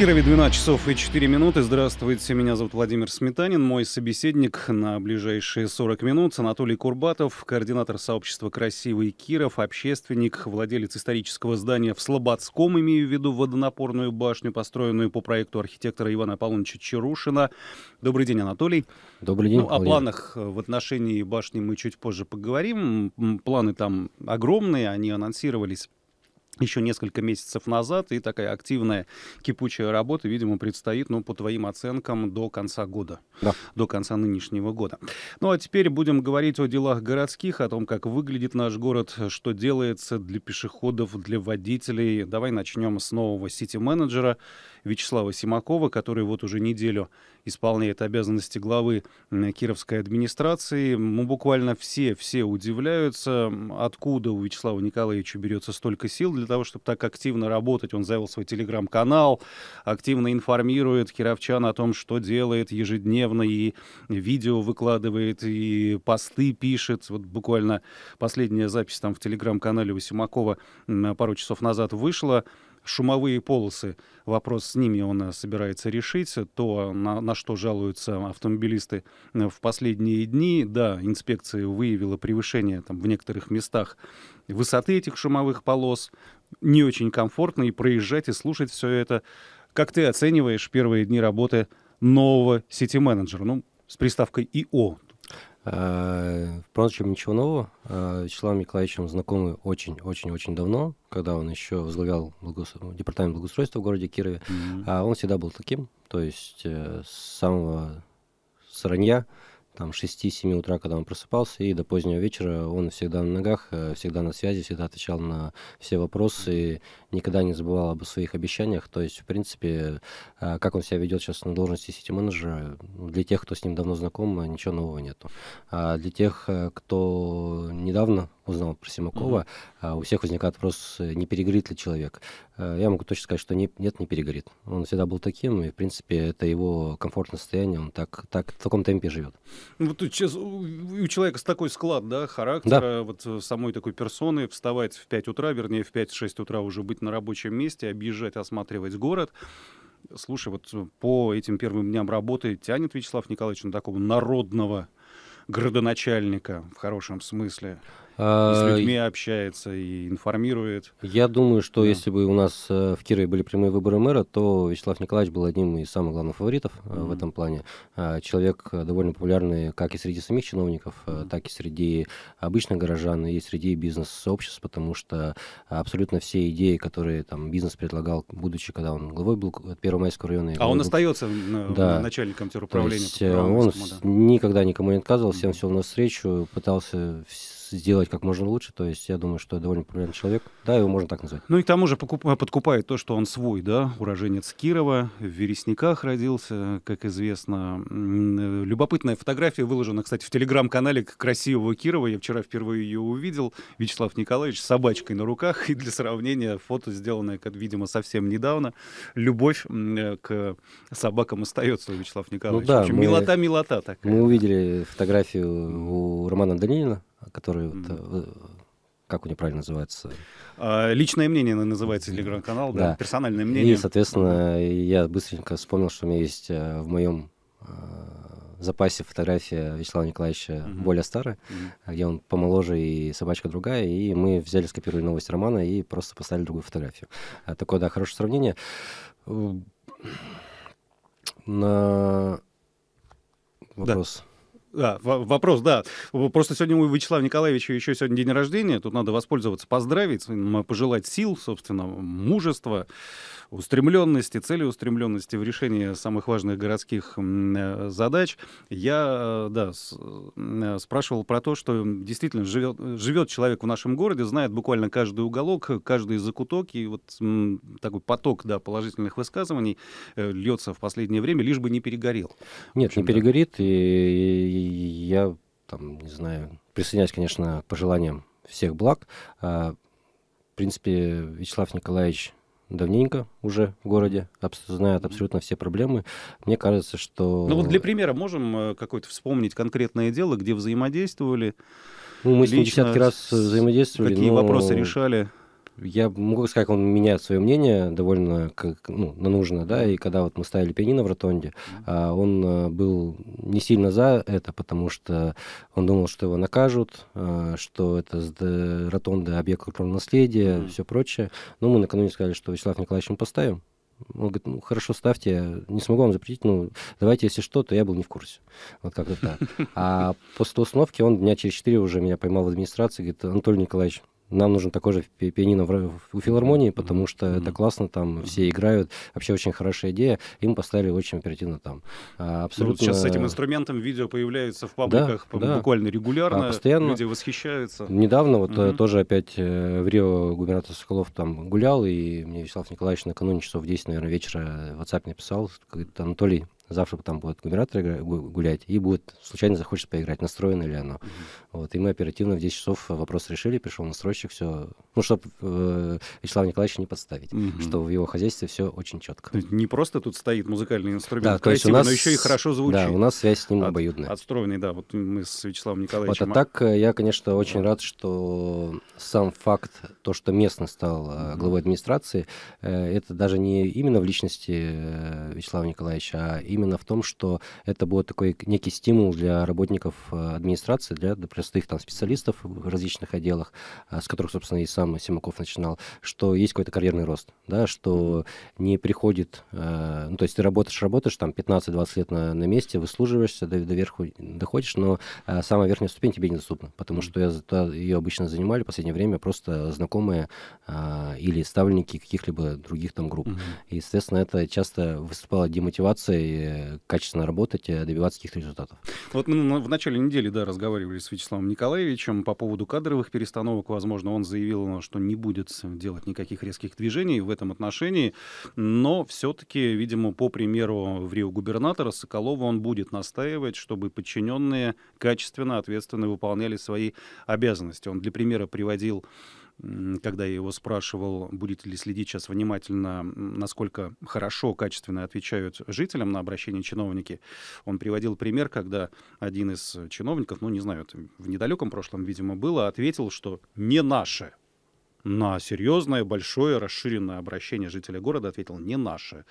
Кирове 12 часов и 4 минуты. Здравствуйте, меня зовут Владимир Сметанин. Мой собеседник на ближайшие 40 минут Анатолий Курбатов, координатор сообщества «Красивый Киров», общественник, владелец исторического здания в Слободском, имею в виду водонапорную башню, построенную по проекту архитектора Ивана Павловича Чарушина. Добрый день, Анатолий. Добрый день. Ну, Владимир. о планах э, в отношении башни мы чуть позже поговорим. Планы там огромные, они анонсировались еще несколько месяцев назад, и такая активная кипучая работа, видимо, предстоит, ну, по твоим оценкам, до конца года, да. до конца нынешнего года. Ну, а теперь будем говорить о делах городских, о том, как выглядит наш город, что делается для пешеходов, для водителей. Давай начнем с нового сити-менеджера. Вячеслава Симакова, который вот уже неделю исполняет обязанности главы Кировской администрации. Мы буквально все, все удивляются, откуда у Вячеслава Николаевича берется столько сил для того, чтобы так активно работать. Он завел свой телеграм-канал, активно информирует кировчан о том, что делает ежедневно, и видео выкладывает, и посты пишет. Вот буквально последняя запись там в телеграм-канале Васимакова пару часов назад вышла шумовые полосы, вопрос с ними он э, собирается решить. То, на, на что жалуются автомобилисты э, в последние дни, да, инспекция выявила превышение там, в некоторых местах высоты этих шумовых полос. Не очень комфортно и проезжать, и слушать все это. Как ты оцениваешь первые дни работы нового сети-менеджера? Ну, с приставкой ИО, Э, впрочем, ничего нового. С э, Вячеславом Николаевичем знакомы очень-очень-очень давно, когда он еще возглавлял благос... департамент благоустройства в городе Кирове. Mm-hmm. Он всегда был таким, то есть э, с самого сранья там 6-7 утра, когда он просыпался, и до позднего вечера он всегда на ногах, э, всегда на связи, всегда отвечал на все вопросы, никогда не забывал об своих обещаниях. То есть, в принципе, э, как он себя ведет сейчас на должности сети менеджера для тех, кто с ним давно знаком, ничего нового нету. А для тех, э, кто недавно узнал про Симакова, mm-hmm. у всех возникает вопрос, не перегорит ли человек. Э, я могу точно сказать, что не, нет, не перегорит. Он всегда был таким, и, в принципе, это его комфортное состояние, он так, так в таком темпе живет. Ну, вот у человека с такой склад, да, характера, да. вот э, самой такой персоны, вставать в 5 утра, вернее, в 5-6 утра уже быть на рабочем месте, объезжать, осматривать город. Слушай, вот э, по этим первым дням работы тянет Вячеслав Николаевич на такого народного градоначальника в хорошем смысле. Э, и с людьми общается, и информирует. Я думаю, что да. если бы у нас э, в Кирове были прямые выборы мэра, то Вячеслав Николаевич был одним из самых главных фаворитов mm-hmm. в этом плане. Человек довольно популярный как и среди самих чиновников, mm-hmm. так и среди обычных горожан и среди бизнес-сообществ, потому что абсолютно все идеи, которые там бизнес предлагал, будучи, когда он главой был Первомайского района. А он был... остается да. начальником теруправления. То есть, он да. никогда никому не отказывал, всем все на встречу, пытался сделать как можно лучше. То есть я думаю, что довольно популярный человек. Да, его можно так назвать. Ну и к тому же подкупает то, что он свой, да, уроженец Кирова, в Вересниках родился, как известно. Э, любопытная фотография выложена, кстати, в телеграм-канале красивого Кирова. Я вчера впервые ее увидел. Вячеслав Николаевич с собачкой на руках. И для сравнения фото, сделанное, видимо, совсем недавно. Любовь э, к собакам остается у Вячеслава Николаевича. Ну, да, милота-милота такая. Мы увидели фотографию у Романа Данилина, который mm-hmm. вот, э, как у него правильно называется? А, личное мнение называется телеграм-канал, да. да, персональное мнение. И, соответственно, я быстренько вспомнил, что у меня есть э, в моем э, запасе фотография Вячеслава Николаевича uh более старая, uh где он помоложе и собачка другая, и мы взяли, скопировали новость романа и просто поставили другую фотографию. Такое, да, хорошее сравнение. На... Вопрос. Да. Да, вопрос, да. Просто сегодня у Вячеслава Николаевича еще сегодня день рождения. Тут надо воспользоваться, поздравить, пожелать сил, собственно, мужества, устремленности, целеустремленности в решении самых важных городских э, задач. Я, э, да, э, спрашивал про то, что действительно живет, живет человек в нашем городе, знает буквально каждый уголок, каждый закуток, и вот такой поток, да, положительных высказываний льется в последнее время, лишь бы не перегорел. Нет, не перегорит, и я, там, не знаю, присоединяюсь, конечно, к пожеланиям всех благ. А, в принципе, Вячеслав Николаевич давненько уже в городе, знает абсолютно все проблемы. Мне кажется, что... Ну вот для примера можем э, какое-то вспомнить конкретное дело, где взаимодействовали? Ну, мы лично, с ним десятки раз взаимодействовали. Какие но... вопросы решали? я могу сказать, как он меняет свое мнение довольно как, ну, на нужное, да, и когда вот мы ставили пианино в ротонде, а, он э, был не сильно за это, потому что он думал, что его накажут, а, что это с ротонды объект культурного наследия, mm-hmm. все прочее. Но мы накануне сказали, что Вячеслав Николаевич мы поставим. Он говорит, ну хорошо, ставьте, я не смогу вам запретить, ну давайте, если что, то я был не в курсе. Вот как-то так. А после установки он дня через четыре уже меня поймал в администрации, говорит, Анатолий Николаевич, нам нужен такой же пианино у филармонии, потому что mm-hmm. это классно, там все играют, вообще очень хорошая идея, им поставили очень оперативно там. А, ну, абсолютно... Ну, вот сейчас с этим инструментом видео появляется в пабликах да, да. буквально регулярно, а, постоянно. люди восхищаются. Недавно вот mm-hmm. тоже опять э, в Рио губернатор Соколов там гулял, и мне Вячеслав Николаевич накануне часов в 10, наверное, вечера э, в WhatsApp написал, говорит, Анатолий, завтра там будет губернатор гулять, и будет случайно захочет поиграть, настроено ли оно. Mm-hmm. Вот, и мы оперативно в 10 часов э, вопрос решили, пришел настройщик, все, ну, чтобы э, Вячеслава Николаевича не подставить, mm-hmm. что в его хозяйстве все очень четко. не просто тут стоит музыкальный инструмент, да, красиво, то есть у нас, но еще и хорошо звучит. Да, у нас связь с ним От, обоюдная. Отстроенный, да, вот мы с Вячеславом Николаевичем. Вот, а так э, я, конечно, очень рад, что сам факт, то, что местный стал э, главой администрации, э, это даже не именно в личности э, Вячеслава Николаевича, а именно именно в том, что это будет такой некий стимул для работников э, администрации, для простых там специалистов в различных отделах, э, с которых, собственно, и сам Симаков начинал, что есть какой-то карьерный рост, да, что не приходит, э, ну, то есть ты работаешь, работаешь там 15-20 лет на, на месте, выслуживаешься, до, до верху доходишь, но самая верхняя ступень тебе недоступна, потому что я, то, ее обычно занимали в последнее время просто знакомые или ставленники каких-либо других там групп. Mm-hmm. И, соответственно, это часто выступало демотивацией качественно работать, добиваться каких-то результатов. Ну, вот мы в начале недели, да, разговаривали с Вячеславом Николаевичем по поводу кадровых перестановок. Возможно, он заявил, что не будет делать никаких резких движений в этом отношении, но все-таки, видимо, по примеру в Рио губернатора Соколова он будет настаивать, чтобы подчиненные качественно, ответственно выполняли свои обязанности. Он для примера приводил когда я его спрашивал, будете ли следить сейчас внимательно, насколько хорошо, качественно отвечают жителям на обращение чиновники, он приводил пример, когда один из чиновников, ну, не знаю, в недалеком прошлом, видимо, было, ответил, что «не наше на серьезное, большое, расширенное обращение жителя города ответил «не наше».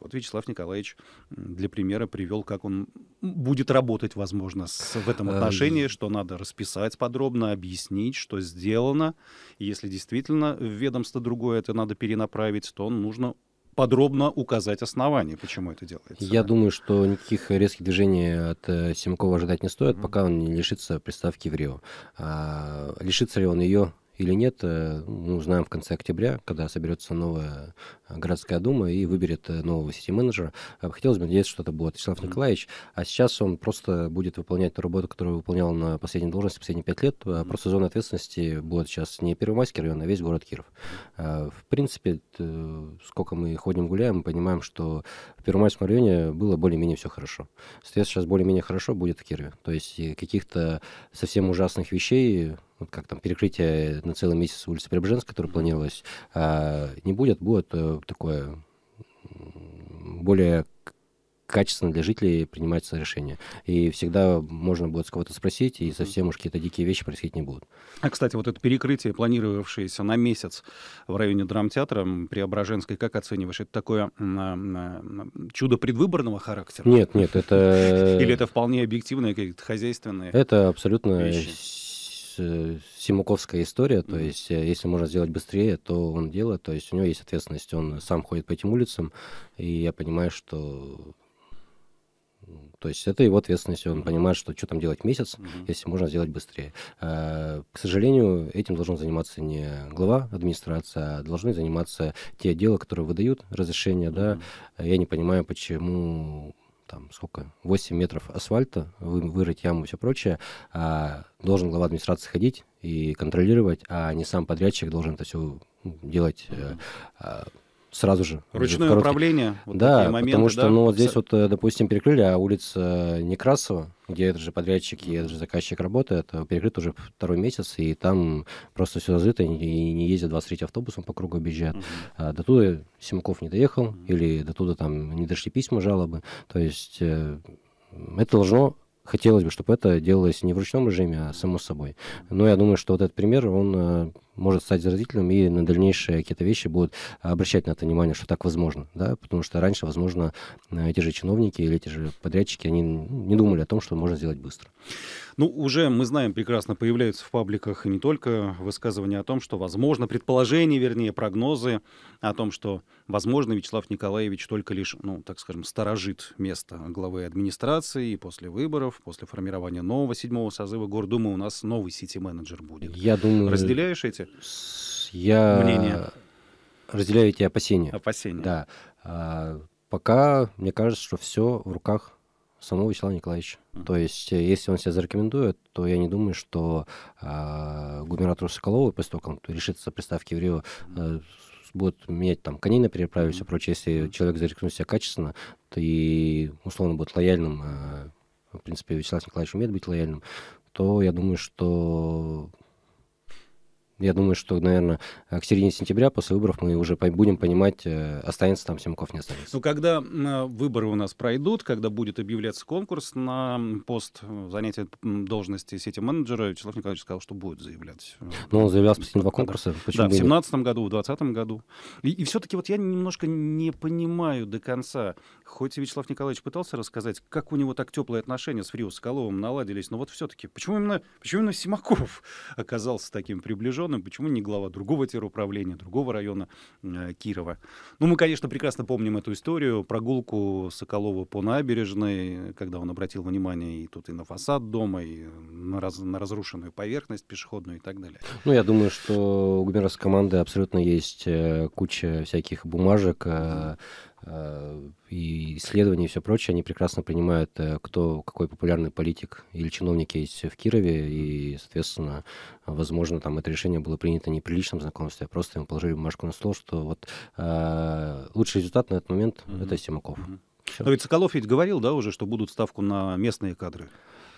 Вот Вячеслав Николаевич для примера привел, как он будет работать, возможно, с, в этом э, отношении, что надо расписать подробно, объяснить, что сделано. И если действительно в ведомство другое это надо перенаправить, то нужно подробно указать основания, почему это делается. Я думаю, что никаких резких движений от э, Семкова ожидать не стоит, пока он не лишится приставки в Рио. А, лишится ли он ее, или нет, мы э, узнаем ну, в конце октября, когда соберется новая э, городская дума и выберет э, нового сети-менеджера. Хотелось бы надеяться, что это будет Вячеслав Николаевич, а сейчас он просто будет выполнять ту работу, которую выполнял на последней должности последние пять лет. mm Просто зона ответственности будет сейчас не Первомайский район, а весь город Киров. В принципе, сколько мы ходим гуляем, мы понимаем, что в Первомайском районе было более-менее все хорошо. Соответственно, сейчас более-менее хорошо будет в Кирове. То есть каких-то совсем ужасных вещей вот как там перекрытие на целый месяц улицы Преображенской, которое mm-hmm. планировалось, а, не будет, будет э, такое более качественно для жителей принимается решение. И всегда можно будет с кого-то спросить, и совсем уж какие-то дикие вещи происходить не будут. А, кстати, вот это перекрытие, планировавшееся на месяц в районе драмтеатра Преображенской, как оцениваешь? Это такое чудо предвыборного характера? Нет, нет, это... Или это вполне объективное, какие-то хозяйственные Это абсолютно вещи? Э, симуковская история, то есть э, если можно сделать быстрее, то он делает, то есть у него есть ответственность, он сам ходит по этим улицам, и я понимаю, что то есть это его ответственность, он понимает, что что там делать месяц, если можно сделать быстрее. А, к сожалению, этим должен заниматься не глава администрации, а должны заниматься те дела, которые выдают разрешение, да. Я не понимаю, почему там сколько, 8 метров асфальта, вы, вырыть яму и все прочее, а, должен глава администрации ходить и контролировать, а не сам подрядчик должен это все делать. Mm-hmm. А, сразу же. Ручное короткий... управление, вот да, такие моменты, потому что, да? ну, вот здесь вот, э, допустим, перекрыли, а улица Некрасова, где этот же подрядчик и этот же заказчик работает, э, перекрыт уже второй месяц, и там просто все разыто, и не ездят 23 автобусом по кругу объезжают. Uh-huh. А, до туда Симков не доехал, uh-huh. или до туда там не дошли письма, жалобы, то есть... Э, это должно хотелось бы, чтобы это делалось не в ручном режиме, а само собой. Но я думаю, что вот этот пример, он э, может стать заразителем, и на дальнейшие какие-то вещи будут обращать на это внимание, что так возможно, да, потому что раньше, возможно, э, эти же чиновники или эти же подрядчики, они не думали о том, что можно сделать быстро. Ну, уже мы знаем прекрасно, появляются в пабликах не только высказывания о том, что возможно, предположения, вернее, прогнозы о том, что, возможно, Вячеслав Николаевич только лишь, ну, так скажем, сторожит место главы администрации, и после выборов, после формирования нового седьмого созыва Гордумы у нас новый сити-менеджер будет. Я думаю... Разделяешь эти я... мнения? Разделяю эти опасения. Опасения. Да. А, пока мне кажется, что все в руках самого Вячеслава Николаевича. Mm-hmm. То есть, э, если он себя зарекомендует, то я не думаю, что э, губернатору Соколову, после того, как он решится приставки в Рио, э, будут менять там коней на переправе и все прочее. Если человек зарекомендует себя качественно, то и условно будет лояльным, э, в принципе, Вячеслав Николаевич умеет быть лояльным, то я думаю, что я думаю, что, наверное, э, к середине сентября после выборов мы уже будем понимать, э, останется там Симаков не останется. Ну, когда э, выборы у нас пройдут, когда будет объявляться конкурс на пост занятия должности сети-менеджера, Вячеслав Николаевич сказал, что будет заявлять. Ну, он заявлял последние два конкурса. да, в 2017 году, в 2020 году. И, и все-таки вот я немножко не понимаю до конца, хоть и Вячеслав Николаевич пытался рассказать, как у него так теплые отношения с Фрио Соколовым наладились, но вот все-таки, почему именно, почему именно Симаков оказался таким приближенным? главным, почему не глава другого теруправления, другого района э, Кирова. Ну, мы, конечно, прекрасно помним эту историю, прогулку Соколова по набережной, когда он обратил внимание и тут и на фасад дома, и на, раз, на разрушенную поверхность пешеходную и так далее. Ну, я думаю, что у губернаторской команды абсолютно есть э, куча всяких бумажек, э, Э, и исследования и все прочее, они прекрасно понимают, э, кто, какой популярный политик или чиновник есть в Кирове, и, соответственно, возможно, там это решение было принято не при личном знакомстве, а просто им положили бумажку на стол, что вот э, лучший результат на этот момент mm это Симаков. Mm-hmm. Все. ведь Соколов ведь говорил, да, уже, что будут ставку на местные кадры.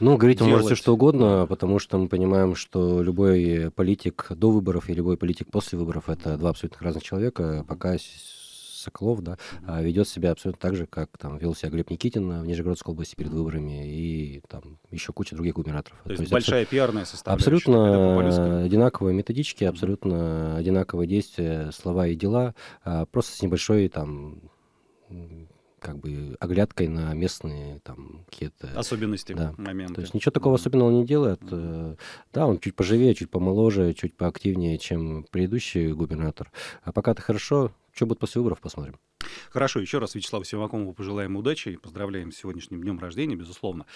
Ну, говорить делать. он может все что угодно, потому что мы понимаем, что любой политик до выборов и любой политик после выборов это два абсолютно разных человека. Пока Соколов, да, а, ведет себя абсолютно так же, как там вел себя Глеб Никитин а, в Нижегородской области перед выборами и там еще куча других губернаторов. То, То есть большая пиарная составляющая. Абсолютно одинаковые методички, абсолютно mm-hmm. одинаковые действия, слова и дела, а, просто с небольшой там как бы оглядкой на местные там какие-то... Особенности, да. моменты. То есть ничего такого особенного не делает. Э, да, он чуть поживее, чуть помоложе, чуть поактивнее, чем предыдущий губернатор. А пока-то хорошо. Что будет после выборов, посмотрим. Хорошо, еще раз Вячеславу Симакомову пожелаем удачи и поздравляем с сегодняшним днем рождения, безусловно.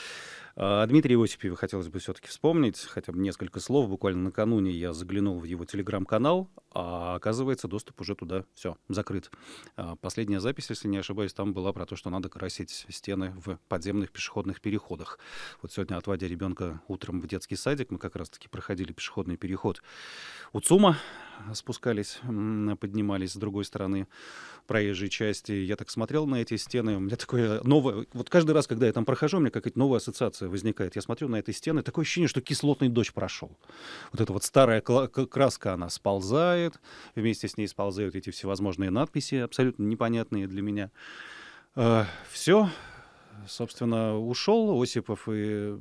А, Дмитрия Иосифева хотелось бы все-таки вспомнить хотя бы несколько слов. Буквально накануне я заглянул в его телеграм-канал, а оказывается, доступ уже туда все закрыт. А, последняя запись, если не ошибаюсь, там была про то, что надо красить стены в подземных пешеходных переходах. Вот сегодня, отводя ребенка утром в детский садик, мы как раз-таки проходили пешеходный переход у ЦУМа, спускались, поднимались с другой стороны проезжей части. Я так смотрел на эти стены, у меня такое новое... Вот каждый раз, когда я там прохожу, у меня какая-то новая ассоциация возникает. Я смотрю на эти стены, такое ощущение, что кислотный дождь прошел. Вот эта вот старая краска, она сползает, вместе с ней сползают эти всевозможные надписи, абсолютно непонятные для меня. Э, Все, собственно, ушел Осипов, и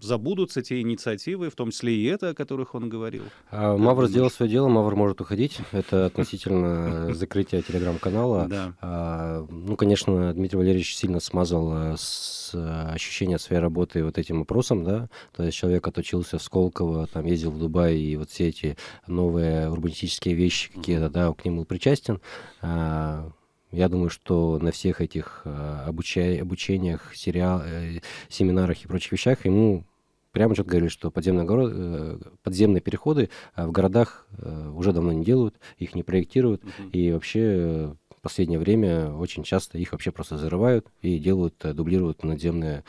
забудутся те инициативы, в том числе и это, о которых он говорил. А Мавр сделал свое дело, Мавр может уходить. Это относительно э, закрытия телеграм-канала. А, ну, конечно, Дмитрий Валерьевич сильно смазал э, с э, ощущение своей работы вот этим вопросом, да. То есть человек отучился в Сколково, там ездил в Дубай, и вот все эти новые урбанистические вещи какие-то, да, к нему причастен. А, я думаю, что на всех этих э, обучай, обучениях, сериал, э, семинарах и прочих вещах ему прямо четко говорили, что подземные, город, э, подземные переходы в городах уже давно не делают, их не проектируют, угу. и вообще последнее время очень часто их вообще просто зарывают и делают, э, дублируют надземные,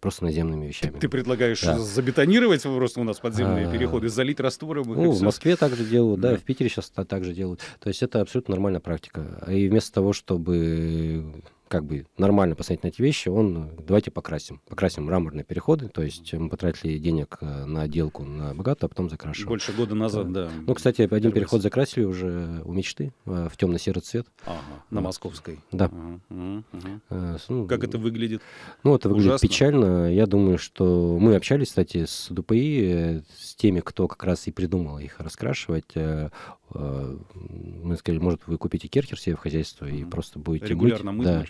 просто наземными вещами. Ты предлагаешь да. забетонировать просто у нас подземные а, переходы, залить раствором? Ну, в Москве также делают, да, да, в Питере сейчас также делают. То есть это абсолютно нормальная практика. И вместо того, чтобы как бы нормально посмотреть на эти вещи, он э, давайте покрасим. Покрасим мраморные переходы, то есть мы потратили денег э, на отделку на богато, а потом закрашиваем. Больше года назад, да. да. Ну, кстати, один Первый переход закрасили уже у мечты э, в темно-серый цвет. Ага, на московской. Да. Ага, ага. А, ну, как это выглядит? Ну, это выглядит Ужасно. печально. Я думаю, что мы общались, кстати, с ДПИ, с теми, кто как раз и придумал их раскрашивать. Мы сказали, может, вы купите керхер себе в хозяйство и просто будете Регулярно мыть да.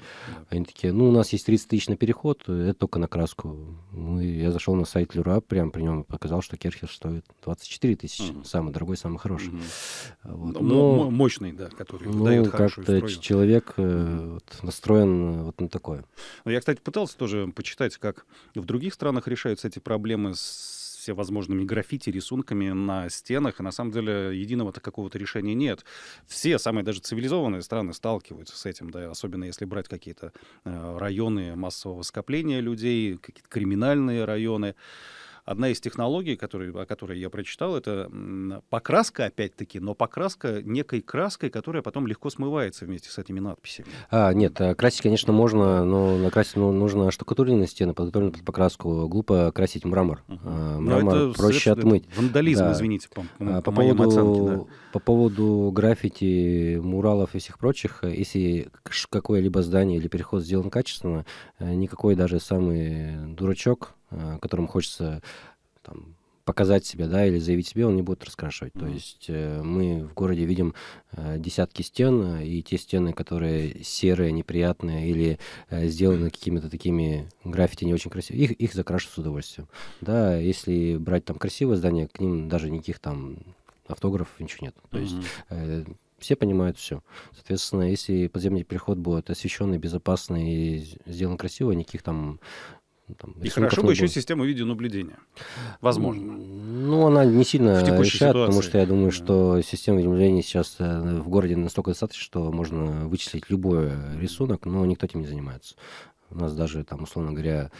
Они такие, ну, у нас есть 30 тысяч на переход, это только на краску. Ну, я зашел на сайт Люра, прям при нем показал, что Керхер стоит 24 тысячи. Mm-hmm. Самый дорогой, самый хороший. Mm-hmm. Вот. Но, но, мощный, да, который ну, выдает как-то человек э, вот, настроен э, вот на такое. Ну, я, кстати, пытался тоже почитать, как в других странах решаются эти проблемы с всевозможными граффити, рисунками на стенах, и на самом деле единого-то какого-то решения нет. Все самые даже цивилизованные страны сталкиваются с этим, да, особенно если брать какие-то э, районы массового скопления людей, какие-то криминальные районы. Одна из технологий, которые, о которой я прочитал, это покраска, опять-таки, но покраска некой краской, которая потом легко смывается вместе с этими надписями. А, нет, э, красить, конечно, можно, но накрасить ну, нужно штукатуренные стены, подготовленную под покраску. Глупо красить мрамор. Угу. мрамор это проще отмыть. Вандализм, да. извините, по, а, по, по моим поводу, оценке. Да. По поводу граффити, муралов и всех прочих, э, если какое-либо здание или переход сделан качественно, э, никакой даже самый дурачок Э, которым хочется там, показать себя, да, или заявить себе, он не будет раскрашивать. Mm-hmm. То есть э, мы в городе видим э, десятки стен, э, и те стены, которые серые, неприятные или э, сделаны какими-то такими граффити не очень красивыми, их, их закрашивают с удовольствием. Да, если брать там красивое здание, к ним даже никаких там автографов ничего нет. То mm-hmm. есть э, все понимают все. Соответственно, если подземный переход будет освещенный, безопасный и сделан красиво, никаких там ну, там, и хорошо бы еще систему видеонаблюдения. Возможно. Ну, она не сильно В решает, ситуации. потому что я думаю, что система видеонаблюдения сейчас э, в городе настолько достаточно, что можно вычислить любой рисунок, но никто этим не занимается. У нас даже, там, условно говоря,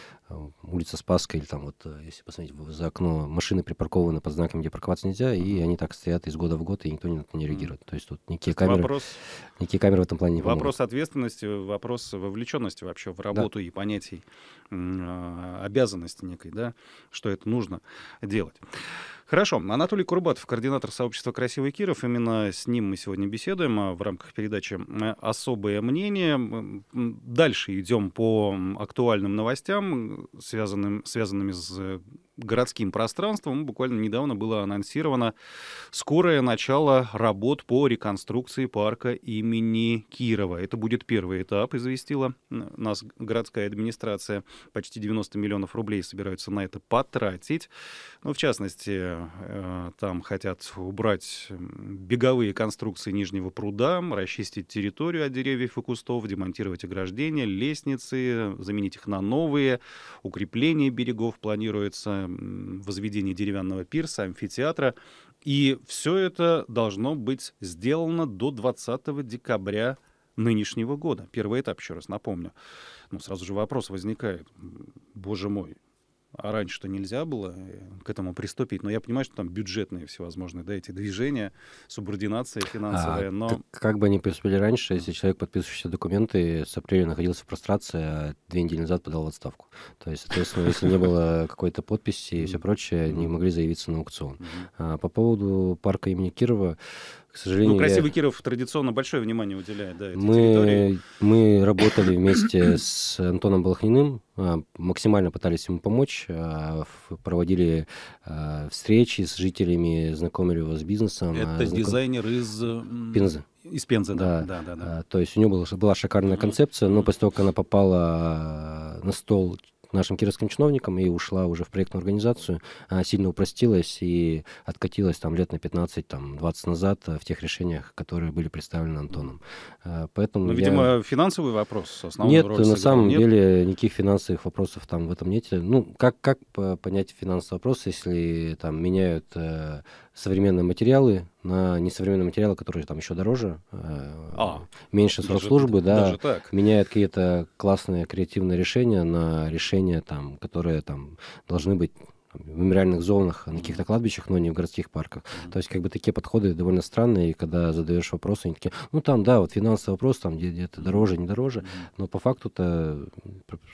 улица Спасская или там вот, э, если посмотреть за окно, машины припаркованы под знаками, где парковаться нельзя, и они так стоят из года в год, и никто на это не реагирует. То есть тут никакие есть камеры, вопрос, некие камеры в этом плане не помогут. Вопрос ответственности, вопрос вовлеченности вообще в работу да. и понятий а, обязанности некой, да, что это нужно делать. Хорошо. Анатолий Курбатов, координатор сообщества «Красивый Киров». Именно с ним мы сегодня беседуем а в рамках передачи «Особое мнение». Дальше идем по актуальным новостям связанным, связанными с э, городским пространством буквально недавно было анонсировано скорое начало работ по реконструкции парка имени Кирова. Это будет первый этап, известила нас городская администрация. Почти 90 миллионов рублей собираются на это потратить. Ну, в частности, э, там хотят убрать беговые конструкции Нижнего пруда, расчистить территорию от деревьев и кустов, демонтировать ограждения, лестницы, заменить их на новые. Укрепление берегов планируется возведение деревянного пирса, амфитеатра. И все это должно быть сделано до 20 декабря нынешнего года. Первый этап, еще раз напомню. Ну, сразу же вопрос возникает. Боже мой, а раньше-то нельзя было э, к этому приступить. Но я понимаю, что там бюджетные всевозможные, да, эти движения, субординация финансовая, а, но... Как бы они приступили раньше, если человек, подписывающий документы, с апреля находился в прострации, а две недели назад подал в отставку. То есть, соответственно, если не было какой-то подписи и все прочее, не могли заявиться на аукцион. А, по поводу парка имени Кирова, к сожалению, ну, красивый я... Киров традиционно большое внимание уделяет, да, этой мы, территории. Мы работали вместе с Антоном Балахниным, а, максимально пытались ему помочь, а, проводили а, встречи с жителями, знакомили его с бизнесом. Это знаком... дизайнер из... Пензы. Из Пензы, да. да. да, да, да. То есть у него была, шикарная концепция, но после того, как она попала на стол нашим кировским чиновникам и ушла уже в проектную организацию, а, сильно упростилась и откатилась там лет на 15-20 там, назад а, в тех решениях, которые были представлены Антоном. А, поэтому ну, я... видимо, финансовый вопрос основной. Нет, на самом нет. деле никаких финансовых вопросов там в этом нет. Ну, как, как э, понять финансовый вопрос, если там меняют э, современные материалы на несовременные материалы, которые там еще дороже, э, а, меньше срок даже, службы, да, даже так. меняют какие-то классные креативные решения на решения, там, которые там должны быть в мемориальных зонах, на каких-то кладбищах, но не в городских парках. Mm-hmm. То есть, как бы такие подходы довольно странные, и когда задаешь вопросы, они такие, ну там, да, вот финансовый вопрос, там где-то дороже, не дороже, mm-hmm. но по факту-то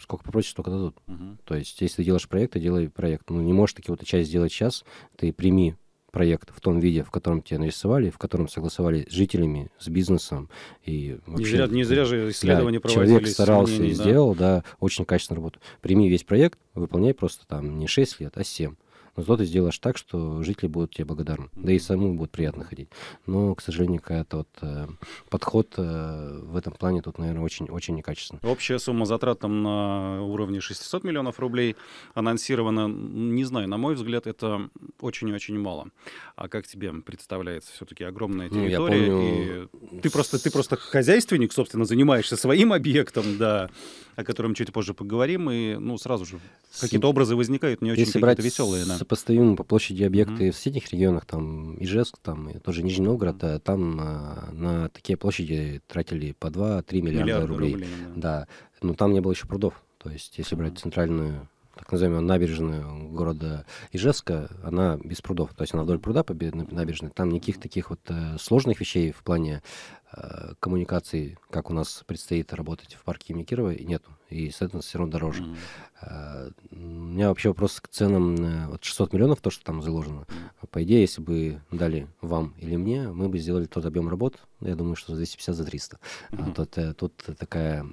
сколько попросишь, столько дадут. Mm-hmm. То есть, если ты делаешь проект, ты делай проект. Ну, не можешь таки вот часть сделать сейчас, ты прими проект в том виде, в котором тебя нарисовали, в котором согласовали с жителями, с бизнесом. И вообще, не, зря, не зря же исследования да, проводились. Человек старался сомнений, и да. сделал, да, очень качественную работу. Прими весь проект, выполняй просто там не 6 лет, а 7. Но зато ты сделаешь так, что жители будут тебе благодарны. Да и самому будет приятно ходить. Но, к сожалению, какая-то вот э, подход э, в этом плане тут, наверное, очень, очень некачественный. Общая сумма затрат там на уровне 600 миллионов рублей анонсирована. Не знаю, на мой взгляд, это очень-очень мало. А как тебе представляется все-таки огромная территория? Ну, я помню... и... ты, просто, ты просто хозяйственник, собственно, занимаешься своим объектом, да о котором чуть позже поговорим, и ну, сразу же какие-то образы возникают, не очень какие-то веселые. Да. сопоставимые по площади объекты mm-hmm. в соседних регионах, там Ижевск, там и тоже Нижний Новгород, mm-hmm. там а, на такие площади тратили по 2-3 миллиарда, миллиарда рублей. рублей да. да, но там не было еще прудов. То есть если брать центральную так называемую набережную города Ижевска, она без прудов. То есть она вдоль пруда по набережной. Там никаких таких вот э, сложных вещей в плане Э, коммуникации, как у нас предстоит работать в парке имени Кирова, нету. И, соответственно, все равно дороже. Mm-hmm. У меня вообще вопрос к ценам. Э, вот 600 миллионов, то, что там заложено. По идее, если бы дали вам или мне, мы бы сделали тот объем работ, ну, я думаю, что за 250, за 300. Mm-hmm. А тут, тут такая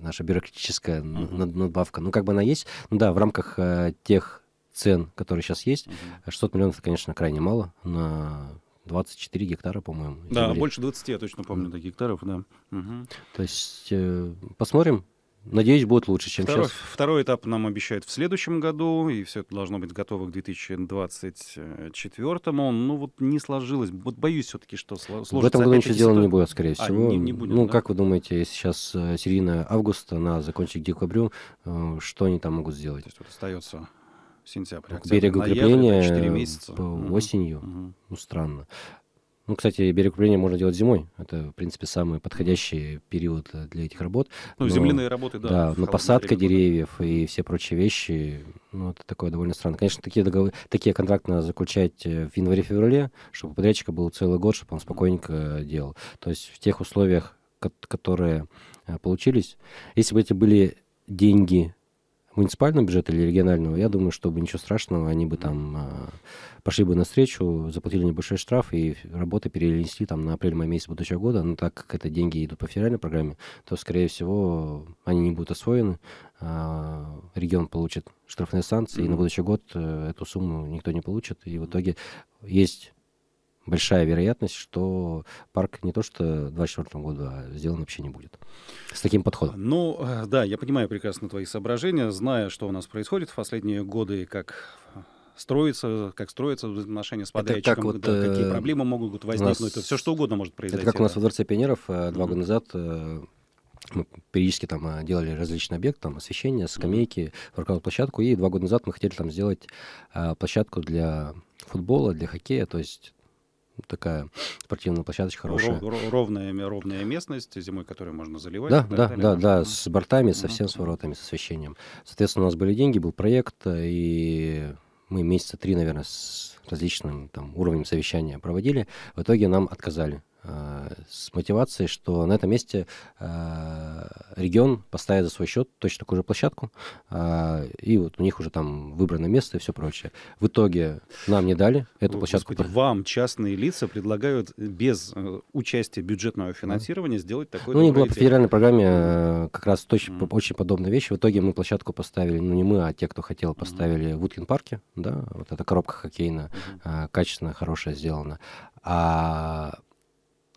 наша бюрократическая mm-hmm. надбавка. Ну, как бы она есть. Ну да, в рамках тех цен, которые сейчас есть, 600 миллионов, это, конечно, крайне мало на 24 гектара, по-моему. Да, земли. больше 20, я точно помню, mm. Да. гектаров, да. Угу. То есть э, посмотрим. Надеюсь, будет лучше, чем второй, сейчас. Второй этап нам обещают в следующем году, и все это должно быть готово к 2024. Ну вот не сложилось. Вот боюсь все-таки, что сложится. В этом году ничего сделано не будет, скорее а, всего. а, не, не будет, ну, да? как вы думаете, если сейчас э, середина августа на закончить декабрю, э, что они там могут сделать? То есть вот остается сентября, ну, октябрь, Берег укрепления осенью. Угу. Ну, странно. Ну, кстати, берег укрепления можно делать зимой. Это, в принципе, самый подходящий период э, для этих работ. Ну, но, земляные работы, да. Да, но посадка период, деревьев да. и все прочие вещи, ну, это такое довольно странно. Конечно, такие, договор... такие контракты надо заключать э, в январе-феврале, чтобы подрядчика был целый год, чтобы он спокойненько делал. То есть в тех условиях, которые э, получились, если бы эти были деньги муниципального бюджета или регионального, я думаю, что бы ничего страшного, они бы там а, пошли бы навстречу, заплатили небольшой штраф и работы перенесли там на апрель-май месяц будущего года. Но так как это деньги идут по федеральной программе, то, скорее всего, они не будут освоены. А, регион получит штрафные санкции, mm-hmm. и на будущий год э, эту сумму никто не получит. И в итоге есть большая вероятность, что парк не то что в 2024 году, а сделан вообще не будет. С таким подходом. Ну, э, да, я понимаю прекрасно твои соображения, зная, что у нас происходит в последние годы, как строится, как строится отношения с подрядчиком, как вот, да, какие э, проблемы могут возникнуть, нас, это все что угодно может произойти. Это как у нас да. во Дворце пионеров э, два mm-hmm. года назад мы периодически там делали различные объекты, там освещение, скамейки, воркаут площадку. И два года назад мы хотели там сделать площадку для футбола, для хоккея. То есть такая спортивная площадочка хорошая. ровная, ровная местность, зимой которую можно заливать. Да, да, далее, да, да, с бортами, со всем, с воротами, с освещением. Соответственно, у нас были деньги, был проект, и мы месяца три, наверное, с различным там, уровнем совещания проводили. В итоге нам отказали Э, с мотивацией, что на этом месте э, регион поставит за свой счет точно такую же площадку, э, и вот у них уже там выбрано место и все прочее. В итоге нам не дали эту О, площадку. Господи, вам частные лица предлагают без э, участия бюджетного финансирования да. сделать такое. Ну, не было по федеральной программе э, как раз точно, mm. очень подобная вещь. В итоге мы площадку поставили, ну не мы, а те, кто хотел, поставили mm. в Уткин парке, да, вот эта коробка хоккейная, mm. э, качественно, хорошая сделана. А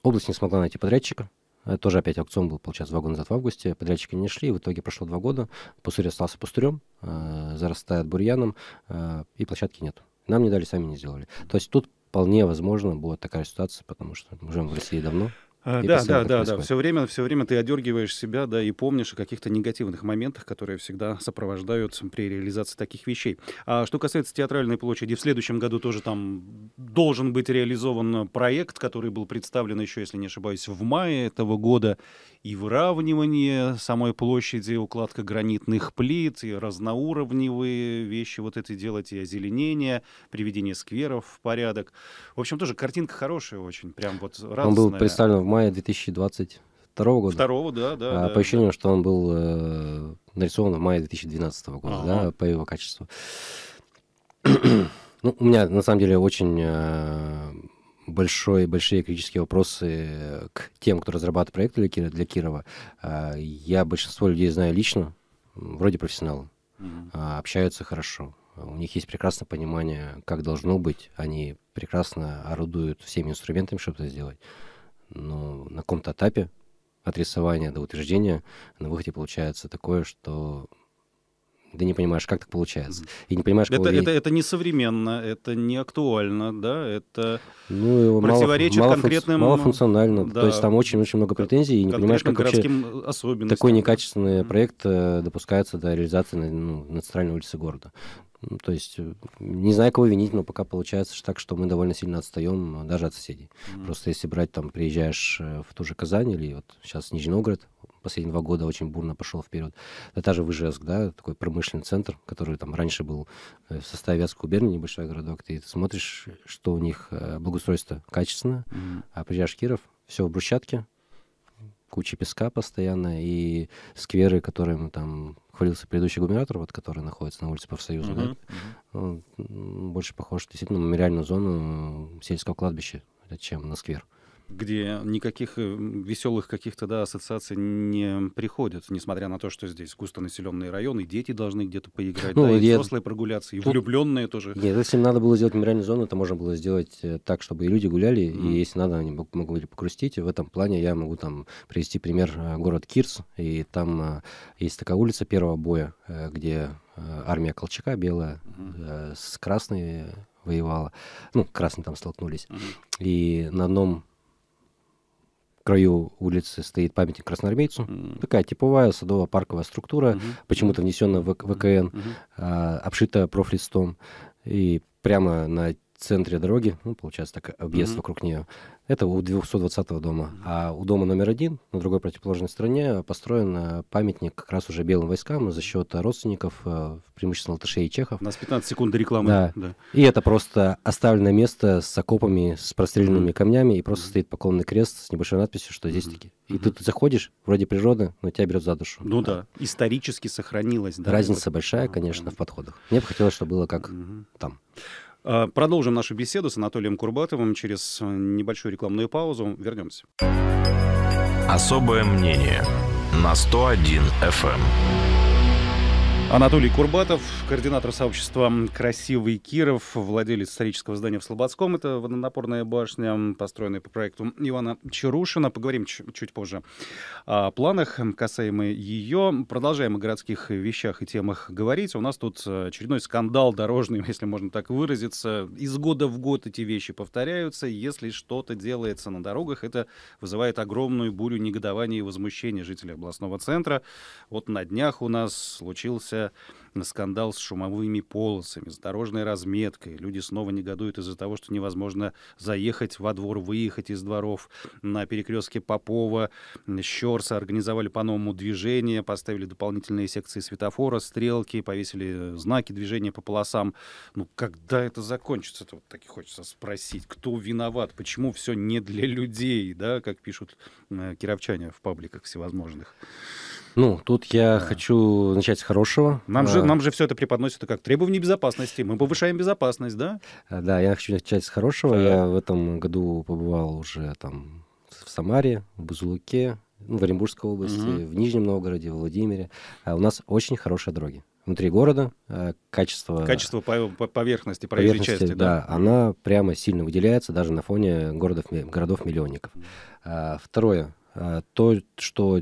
Область не смогла найти подрядчика. Это тоже опять аукцион был, получается, два года назад в августе. Подрядчики не шли, и в итоге прошло два года. Пустырь остался пустырем, э, зарастает бурьяном, э, и площадки нет. Нам не дали, сами не сделали. То есть тут вполне возможно будет такая ситуация, потому что мы живем в России давно. А, да, да, да, да. Все время, все время ты одергиваешь себя, да, и помнишь о каких-то негативных моментах, которые всегда сопровождают при реализации таких вещей. А что касается театральной площади, в следующем году тоже там должен быть реализован проект, который был представлен еще, если не ошибаюсь, в мае этого года, и выравнивание самой площади, укладка гранитных плит, и разноуровневые вещи вот эти делать, и озеленение, приведение скверов в порядок. В общем, тоже картинка хорошая очень, прям вот радостная. Он был представлен в мая 2022 года. Второго, да, да. А, да по ощущению, да. что он был э, нарисован в мае 2012 года, ага. да, по его качеству. ну, у меня на самом деле очень э, большой, большие критические вопросы к тем, кто разрабатывает проект для, Кира, для Кирова. Э, я большинство людей знаю лично, вроде профессионалы, mm э, общаются хорошо. У них есть прекрасное понимание, как должно быть. Они прекрасно орудуют всеми инструментами, чтобы это сделать но на каком-то этапе от рисования до утверждения на выходе получается такое, что ты не понимаешь, как так получается. И не понимаешь, это, это, это не современно, это не актуально, да, это ну, противоречит мало, мало конкретным... Малофункционально, да, то есть там очень-очень много претензий, и не понимаешь, как вообще такой некачественный да. проект э, допускается до реализации на, ну, на центральной улице города. То есть э, не знаю, кого винить, но пока получается так, что мы довольно сильно отстаем э, даже от соседей. Mm-hmm. Просто если брать, там, приезжаешь э, в ту же Казань или вот сейчас Нижний Новгород, последние два года очень бурно пошел вперед. Да, та же Выжевск, да, такой промышленный центр, который там раньше был в составе Вятской губернии, небольшой городок. Ты смотришь, что у них благоустройство качественно, mm-hmm. а приезжаешь в Киров, все в брусчатке, куча песка постоянно и скверы, которым там хвалился предыдущий губернатор, вот, который находится на улице Профсоюза, mm-hmm. да, mm-hmm. больше похож действительно на мемориальную зону сельского кладбища, чем на сквер. mm где никаких э, веселых каких-то да, ассоциаций не приходят, несмотря на то, что здесь густонаселенные районы, дети должны где-то поиграть, ну, да, и я... взрослые прогуляться, и Тут... влюбленные тоже. Нет, если надо было сделать мемориальную зону, это можно было сделать э, так, чтобы и люди гуляли, mm. и если надо, они могли покрустить. в этом плане я могу там привести пример э, город Кирс, и там есть такая улица первого боя, где армия Колчака белая mm. с красной воевала, ну, красные там столкнулись, mm. и на одном краю улицы стоит памятник красноармейцу. Mm. Такая типовая садово-парковая структура, mm-hmm. почему-то внесенная в ВКН, mm-hmm. а, обшитая профлистом. И прямо на центре дороги, ну, получается, так объезд mm-hmm. вокруг нее, это у 220-го дома. Mm-hmm. А у дома номер один, на другой противоположной стороне, построен э, памятник как раз уже белым войскам за счет родственников, э, преимущественно латышей и чехов. У нас 15 секунд рекламы. Да. да. И это просто оставленное место с окопами, с простреленными mm-hmm. камнями, и просто mm-hmm. стоит поклонный крест с небольшой надписью, что здесь такие. И ты тут заходишь, вроде природа, но тебя берет за душу. Ну да, да. исторически сохранилось. Да, Разница это... большая, ну, конечно, в подходах. Мне бы хотелось, чтобы было как там. Э, продолжим нашу беседу с Анатолием Курбатовым через э, небольшую рекламную паузу. Вернемся. Особое мнение на 101 FM. Анатолий Курбатов, координатор сообщества «Красивый Киров», владелец исторического здания в Слободском. Это водонапорная башня, построенная по проекту Ивана Чарушина. Поговорим чуть позже о планах, касаемые ее. Продолжаем о городских вещах и темах говорить. У нас тут очередной скандал дорожный, если можно так выразиться. Из года в год эти вещи повторяются. Если что-то делается на дорогах, это вызывает огромную бурю негодования и возмущения жителей областного центра. Вот на днях у нас случился это скандал с шумовыми полосами, с дорожной разметкой. Люди снова негодуют из-за того, что невозможно заехать во двор, выехать из дворов. На перекрестке Попова, Щерса организовали по-новому движение, поставили дополнительные секции светофора, стрелки, повесили знаки движения по полосам. Ну, когда это закончится? Это вот так и хочется спросить. Кто виноват? Почему все не для людей, да, как пишут э, кировчане в пабликах всевозможных? Ну, тут я да. хочу начать с хорошего. Нам, а... же, нам же все это преподносится как требование безопасности. Мы повышаем безопасность, да? А, да, я хочу начать с хорошего. Да. Я в этом году побывал уже там в Самаре, в Бузулуке, ну, в Оренбургской области, угу. в Нижнем Новгороде, в Владимире. А у нас очень хорошие дороги внутри города э, качество качество поверхности проезжей части да, да она прямо сильно выделяется даже на фоне городов городов миллионников а, второе а, то что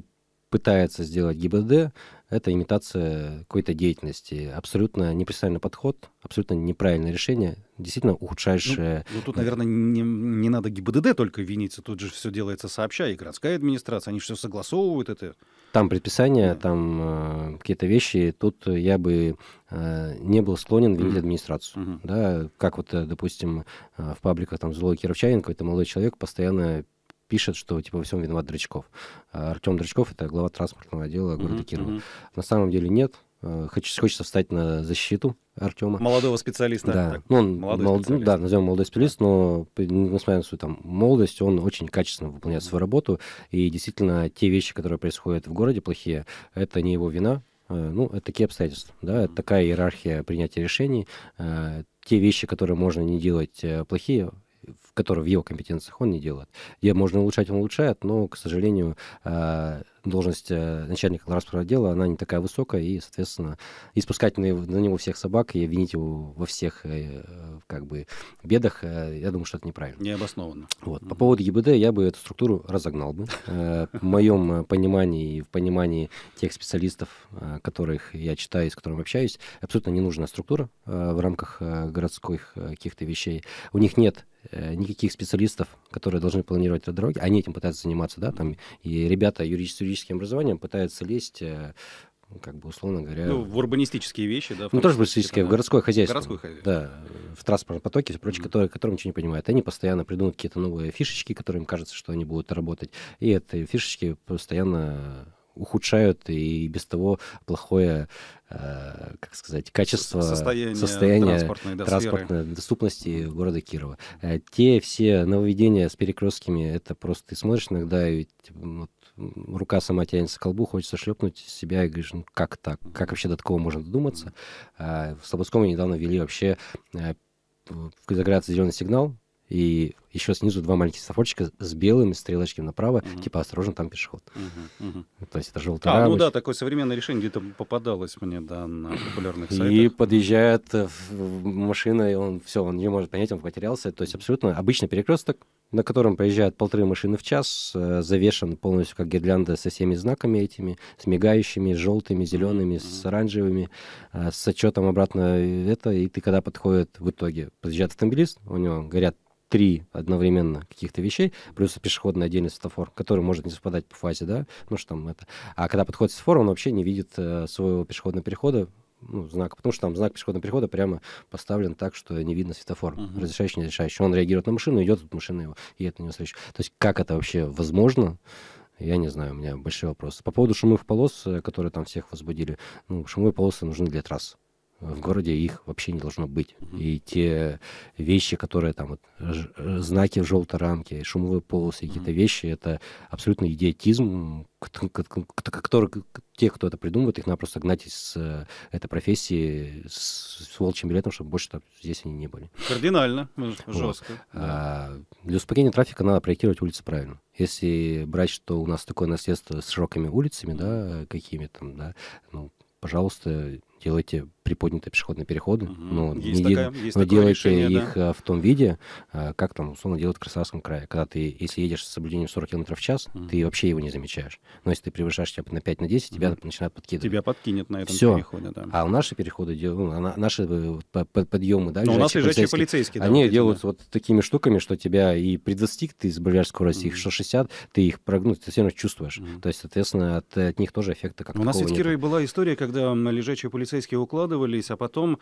пытается сделать ГИБДД, это имитация какой-то деятельности. Абсолютно непрофессиональный подход, абсолютно неправильное решение, действительно ухудшающее... Ну, ну тут, наверное, не, не надо ГИБДД только виниться, тут же все делается сообща, и городская администрация, они все согласовывают это. Там предписания, да. там э, какие-то вещи, тут я бы э, не был склонен винить mm-hmm. администрацию. Mm-hmm. Да, как вот, э, допустим, э, в пабликах там «Злой Кировчанин» какой-то молодой человек постоянно пишет, что типа во всем виноват Дрочков. Артем Дрочков это глава транспортного отдела города mm Кирова. На самом деле нет. А, хочется, встать на защиту Артема. Молодого специалиста. Да, ну, он молодой мол... Ну специалист. да, назовем молодой специалист, но несмотря на свою там молодость, он очень качественно выполняет свою работу. И действительно, те вещи, которые происходят в городе плохие, это не его вина, а, ну, это такие обстоятельства, да, это такая иерархия принятия решений. А, те вещи, которые можно не делать э, плохие, которые в его компетенциях он не делает. Где можно улучшать, он улучшает, но, к сожалению, а, должность э, начальника городского отдела, она не такая высокая, и, соответственно, испускать на, него всех собак и винить его во всех э, как бы бедах, э, я думаю, что это неправильно. Необоснованно. Вот. По поводу ЕБД я бы эту структуру разогнал бы. В моем понимании и в понимании тех специалистов, которых я читаю, и с которыми общаюсь, абсолютно ненужная структура в рамках городских каких-то вещей. У них нет никаких специалистов, которые должны планировать эти дороги, они этим пытаются заниматься, да, там и ребята юридические юридическим образованием пытаются лезть э, ну, как бы условно говоря... Ну, в урбанистические вещи, да? Ну, тоже урбанистические, в городское хозяйство. Городское хозяйство. Да, в транспортном потоке, все прочее, mm-hmm. которые, которые ничего не понимают. Они постоянно придумывают какие-то новые фишечки, которые им кажется, что они будут работать. И эти фишечки постоянно ухудшают и без того плохое, э, как сказать, качество состояние, состояние транспортной, да, транспортной доступности города Кирова. Э, те все нововведения с перекрестками, это просто ты смотришь иногда, и типа, вот, рука сама тянется к колбу, хочется шлепнуть себя и говоришь, ну как так? Как вообще до такого можно додуматься? А, в Слободском мы недавно вели вообще а, в интеграции зеленый сигнал, и еще снизу два маленьких светофорчика с белыми стрелочками направо, угу. типа осторожно, там пешеход. Угу, угу. То есть это желтый А, ну да, такое современное решение где-то попадалось мне, да, на популярных сайтах. И подъезжает э, машина, и он все, он не может понять, он потерялся. То есть абсолютно обычный перекресток, на котором проезжают полторы машины в час, э, завешен полностью как гирлянда со всеми знаками этими, с мигающими, с желтыми, зелеными, mm с оранжевыми, э, с отчетом обратно это, и ты когда подходит в итоге, подъезжает автомобилист, у него горят три одновременно каких-то вещей, плюс пешеходный отдельный светофор, который может не совпадать по фазе, да, ну что там это. А когда подходит светофор, он вообще не видит э, своего пешеходного перехода, ну, знака, потому что там знак пешеходного перехода прямо поставлен так, что не видно светофор, uh-huh. разрешающий, не разрешающий. Он реагирует на машину, идет от машины его, и это не встреча. То есть как это вообще возможно? Я не знаю, у меня большие вопросы. По поводу шумовых полос, э, которые там всех возбудили. Ну, шумовые полосы нужны для трасс. В городе их вообще не должно быть. И те вещи, которые там, вот, знаки в желтой рамке, шумовые полосы, какие-то вещи, это абсолютно идиотизм, который те, кто это придумывает, их надо просто гнать из э, этой профессии с, волчьим билетом, чтобы больше там, здесь они не были. Кардинально, жестко. Вот. А, да. А, для успокоения трафика надо проектировать улицы правильно. Если брать, что у нас такое наследство с широкими улицами, да, какими там, да, ну, пожалуйста, делайте э, приподнятые пешеходные переходы, угу. Ну, но, есть не такая, есть но делайте решение, их да. Э, в том виде, э, как там условно делают в Красавском крае. Когда ты, если едешь с соблюдением 40 км в час, угу. ты вообще его не замечаешь. Но если ты превышаешь типа тебя на 5 на 10, угу. тебя начинают подкидывать. Тебя подкинет на этом Все. переходе, да. А наши переходы, ну, наши подъемы, да, но ну, у нас лежачие полицейские, полицейские да, они вот делают да. вот такими штуками, что тебя и при 20 ты сбавляешь скорость, угу. их 60, ты их прогнуть, ты все равно чувствуешь. Угу. То есть, соответственно, от, от них тоже эффекта как-то. У нас ведь, Кира, была история, когда лежачие полицейские полицейские укладывались, а потом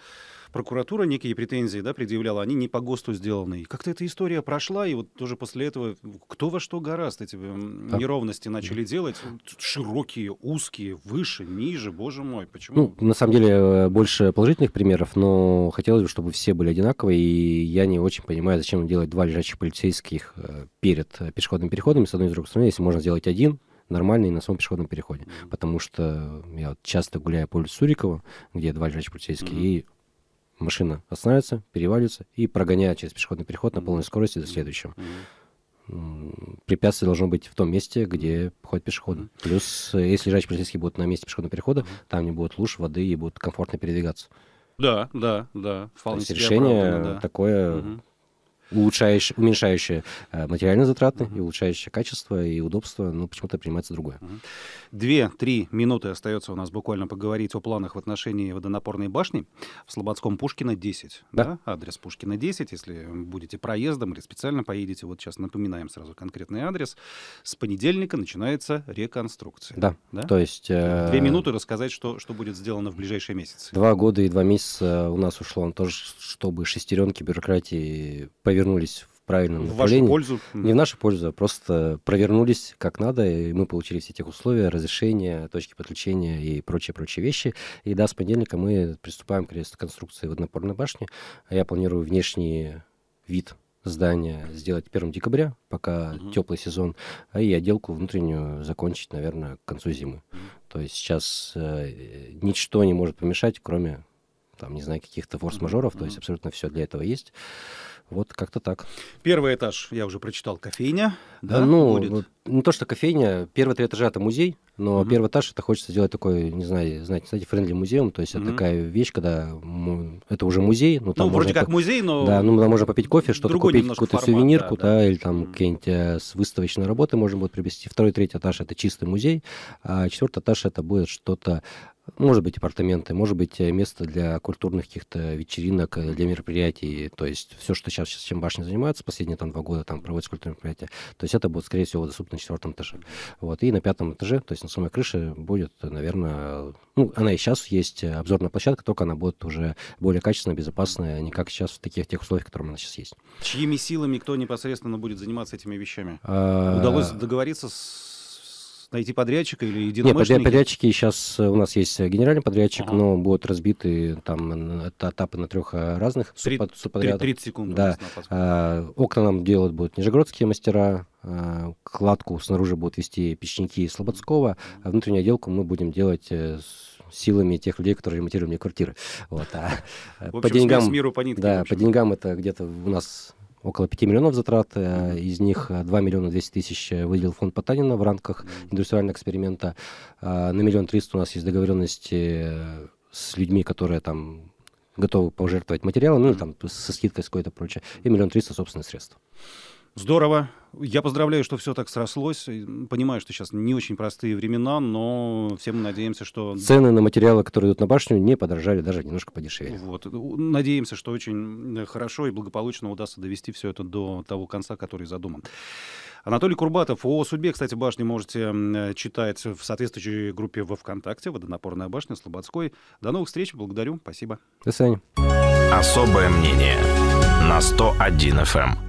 прокуратура некие претензии да, предъявляла, они не по ГОСТу сделаны. как-то эта история прошла, и вот тоже после этого кто во что гораст эти а. неровности начали делать. Широкие, узкие, выше, ниже, боже мой, почему? Ну, на самом деле, э, больше положительных примеров, но хотелось бы, чтобы все были одинаковые, и я не очень понимаю, зачем делать два лежачих полицейских э, перед э, пешеходным переходом, с одной и с другой стороны, если можно сделать один, нормально и на самом пешеходном переходе. Mm-hmm. Потому что я вот часто гуляю по улице Сурикова, где два лежачие полицейские, mm-hmm. и машина останавливается, переваливается и прогоняет через пешеходный переход на полной скорости за следующим. Mm-hmm. Препятствие должно быть в том месте, где ходят пешеходы. Mm-hmm. Плюс, э, если лежачие полицейские будут на месте пешеходного перехода, mm-hmm. там не будет луж, воды и будет комфортно передвигаться. Да, да, да. Вполне То есть решение оправдано, да. такое угу улучшающее, уменьшающее э, материальные затраты uh-huh. и улучшающие качество и удобство, но ну, почему-то принимается другое. Две-три uh-huh. минуты остается у нас буквально поговорить о планах в отношении водонапорной башни в Слободском Пушкина 10. Да. да? Адрес Пушкина 10, если будете проездом или специально поедете, вот сейчас напоминаем сразу конкретный адрес, с понедельника начинается реконструкция. Да, да? то есть... Э... Две минуты рассказать, что, что будет сделано в ближайшие месяцы. Два года и два месяца у нас ушло на то, чтобы шестеренки бюрократии повернули провернулись в правильном в направлении. В вашу пользу? Не в нашу пользу, а просто провернулись как надо, и мы получили все тех условия, разрешения, точки подключения и прочие-прочие вещи. И да, с понедельника мы приступаем к конструкции водонапорной башни. а Я планирую внешний вид здания сделать 1 декабря, пока угу. теплый сезон, а и отделку внутреннюю закончить, наверное, к концу зимы. Uh То есть сейчас э, ничто не может помешать, кроме там, не знаю, каких-то форс-мажоров, mm-hmm. то есть абсолютно все для этого есть. Вот как-то так. Первый этаж, я уже прочитал, кофейня, да, да ну, будет? не то, что кофейня, первые три этажа — это музей, но mm-hmm. первый этаж — это хочется сделать такой, не знаю, знаете, знаете френдли музеум, то есть mm-hmm. это такая вещь, когда это уже музей. Ну, там ну вроде как поп... музей, но... Да, ну, там можно попить кофе, что-то купить, какую-то формат, сувенирку, да, да. да, или там mm-hmm. какие-нибудь э, с выставочной работы можно будет приобрести. Второй, третий этаж — это чистый музей, а четвертый этаж — это будет что-то может быть, апартаменты, может быть, э, место для культурных каких-то вечеринок, э, для мероприятий. То есть все, что сейчас, чем башня занимается, последние там два года там проводятся культурные мероприятия, то есть это будет, скорее всего, доступно на четвертом этаже. Вот. И на пятом этаже, то есть на самой крыше будет, наверное, ну, она и сейчас есть э, обзорная площадка, только она будет уже более качественная, безопасная, а не как сейчас в таких тех условиях, в которых она сейчас есть. Чьими силами кто непосредственно будет заниматься этими вещами? А, Удалось договориться с найти подрядчика или единомышленники? Нет, подрядчики сейчас э, у нас есть э, генеральный подрядчик, ага. но будут разбиты там этапы на трех э, разных Три, 30 секунд. Да. А, окна нам делать будут нижегородские мастера, а, кладку снаружи будут вести печники из Слободского, а внутреннюю отделку мы будем делать с силами тех людей, которые ремонтируют мне квартиры. Вот. А общем, по деньгам, миру по нитке, да, по деньгам это где-то у нас около 5 миллионов затрат, э, из них 2 э, миллиона 200 тысяч э, выделил фонд Потанина в рамках индустриального эксперимента. На миллион триста у нас есть договоренности с людьми, которые там готовы пожертвовать материалы, ну, там, со скидкой с какой-то прочее, и миллион триста собственных средств. Здорово. Я поздравляю, что все так срослось. Понимаю, что сейчас не очень простые времена, но все мы надеемся, что... Цены на материалы, которые идут на башню, не подорожали, даже немножко подешевели. Вот. Надеемся, что очень хорошо и благополучно удастся довести все это до того конца, который задуман. Анатолий Курбатов. О судьбе, кстати, башни можете читать в соответствующей группе во ВКонтакте, «Водонапорная башня», «Слободской». До новых встреч. Благодарю. Спасибо. До свидания. Особое мнение на 101 FM.